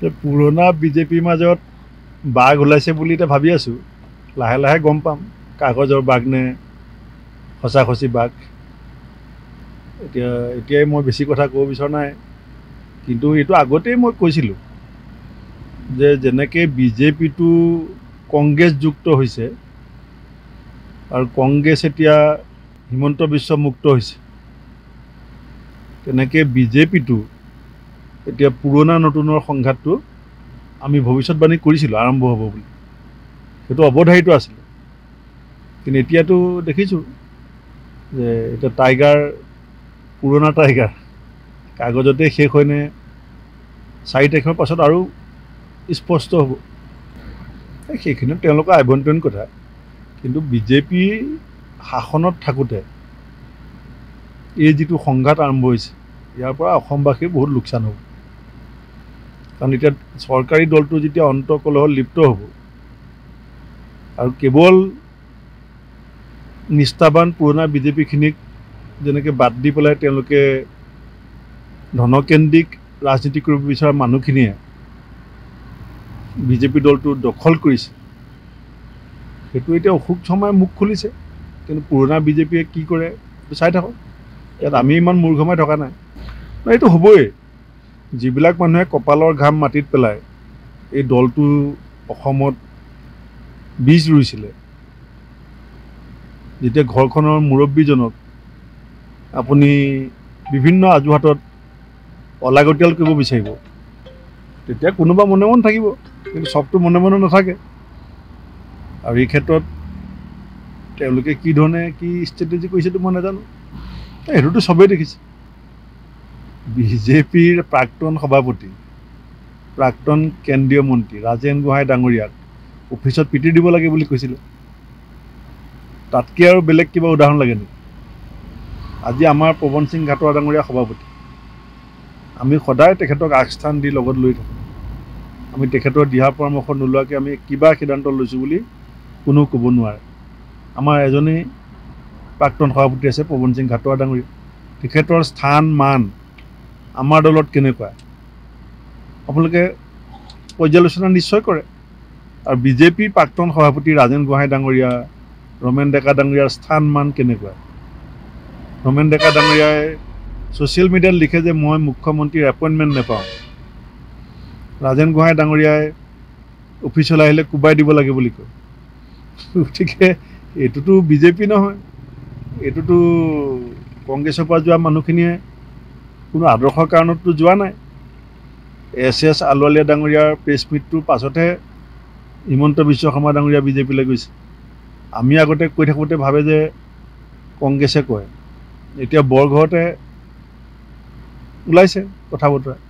যে পুৰণা বিজেপিৰ মাজত বাঘ ওলাইছে বুলি এতিয়া ভাবি আছোঁ লাহে লাহে গম পাম কাগজৰ বাঘ নে খচি বাঘ এতিয়া এতিয়াই মই বেছি কথা ক'ব বিচৰা নাই কিন্তু এইটো আগতেই মই কৈছিলোঁ যে যেনেকৈ বিজেপিটো কংগ্ৰেছ যুক্ত হৈছে আৰু কংগ্ৰেছ এতিয়া হিমন্ত বিশ্বমুক্ত হৈছে তেনেকৈ বিজেপিটো এতিয়া পুৰণা নতুনৰ সংঘাতটো আমি ভৱিষ্যতবাণী কৰিছিলোঁ আৰম্ভ হ'ব বুলি সেইটো অৱধাৰিত আছিলে কিন্তু এতিয়াতো দেখিছোঁ যে এতিয়া টাইগাৰ পুৰণা টাইগাৰ কাগজতে শেষ হয়নে চাৰি তাৰিখৰ পাছত আৰু স্পষ্ট হ'ব সেইখিনি তেওঁলোকৰ আভ্যন্তৰীণ কথা কিন্তু বিজেপি শাসনত থাকোঁতে এই যিটো সংঘাত আৰম্ভ হৈছে ইয়াৰ পৰা অসমবাসীৰ বহুত লোকচান হ'ব কাৰণ এতিয়া চৰকাৰী দলটো যেতিয়া অন্ত অন্তকলহত লিপ্ত হ'ব আৰু কেৱল নিষ্ঠাবান পুৰণা বিজেপিখিনিক যেনেকৈ বাদ দি পেলাই তেওঁলোকে ধনকেন্দ্ৰিক ৰাজনীতি কৰিব বিচৰা মানুহখিনিয়ে বিজেপি দলটো দখল কৰিছে সেইটো এতিয়া অসুখ সময় মুখ খুলিছে কিন্তু পুৰণা বিজেপিয়ে কি কৰে চাই থাকক ইয়াত আমি ইমান মূৰ্ঘমাই থকা নাই এইটো হ'বই যিবিলাক মানুহে কপালৰ ঘাম মাটিত পেলাই এই দলটো অসমত বীজ ৰুইছিলে যেতিয়া ঘৰখনৰ মুৰব্বীজনক আপুনি বিভিন্ন আজোহাতত অলাগতিয়াল কৰিব বিচাৰিব তেতিয়া কোনোবা মনে মন থাকিব কিন্তু চবটো মনে মনে নাথাকে আৰু এই ক্ষেত্ৰত তেওঁলোকে কি ধৰণে কি ষ্ট্ৰেটেজি কৰিছে কৰিছেতো মই নাজানো সেইটোতো চবেই দেখিছে বিজেপিৰ প্ৰাক্তন সভাপতি প্ৰাক্তন কেন্দ্ৰীয় মন্ত্ৰী ৰাজেন গোহাঁই ডাঙৰীয়াক অফিচত পিটি দিব লাগে বুলি কৈছিলে তাতকৈ আৰু বেলেগ কিবা উদাহৰণ লাগে নেকি আজি আমাৰ পৱন সিং ঘাটোৱা ডাঙৰীয়া সভাপতি আমি সদায় তেখেতক আগস্থান দি লগত লৈ থাকোঁ আমি তেখেতৰ দিহা পৰামৰ্শ নোলোৱাকৈ আমি কিবা সিদ্ধান্ত লৈছোঁ বুলি কোনো ক'ব নোৱাৰে আমাৰ এজনেই প্ৰাক্তন সভাপতি আছে পৱন সিং ঘাটোৱা ডাঙৰীয়া তেখেতৰ স্থান মান আমাৰ দলত কেনেকুৱা আপোনালোকে পৰ্যালোচনা নিশ্চয় কৰে আৰু বিজেপিৰ প্ৰাক্তন সভাপতি ৰাজেন গোহাঁই ডাঙৰীয়া ৰমেন ডেকা ডাঙৰীয়াৰ স্থান মান কেনেকুৱা ৰমেন ডেকা ডাঙৰীয়াই ছ'চিয়েল মিডিয়াত লিখে যে মই মুখ্যমন্ত্ৰীৰ এপইণ্টমেণ্ট নেপাওঁ ৰাজেন গোহাঁই ডাঙৰীয়াই অফিচলৈ আহিলে কোবাই দিব লাগে বুলি কয় গতিকে এইটোতো বিজেপি নহয় এইটোতো কংগ্ৰেছৰ পৰা যোৱা মানুহখিনিয়ে কোনো আদৰ্শৰ কাৰণততো যোৱা নাই এছ এছ আলোৱালীয়া ডাঙৰীয়াৰ প্ৰেছ মিটটোৰ পাছতহে হিমন্ত বিশ্ব শৰ্মা ডাঙৰীয়া বিজেপিলৈ গৈছে আমি আগতে কৈ থাকোঁতে ভাবে যে কংগ্ৰেছে কয় এতিয়া বৰঘৰতে ওলাইছে কথা বতৰা